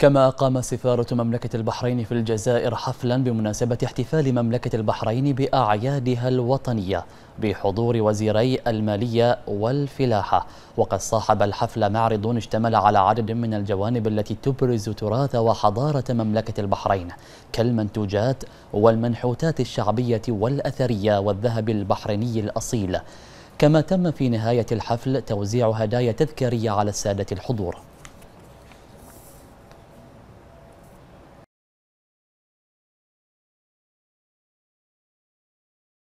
كما أقام سفارة مملكة البحرين في الجزائر حفلا بمناسبة احتفال مملكة البحرين بأعيادها الوطنية بحضور وزيري المالية والفلاحة وقد صاحب الحفل معرض اشتمل على عدد من الجوانب التي تبرز تراث وحضارة مملكة البحرين كالمنتوجات والمنحوتات الشعبية والأثرية والذهب البحريني الأصيل كما تم في نهاية الحفل توزيع هدايا تذكارية على السادة الحضور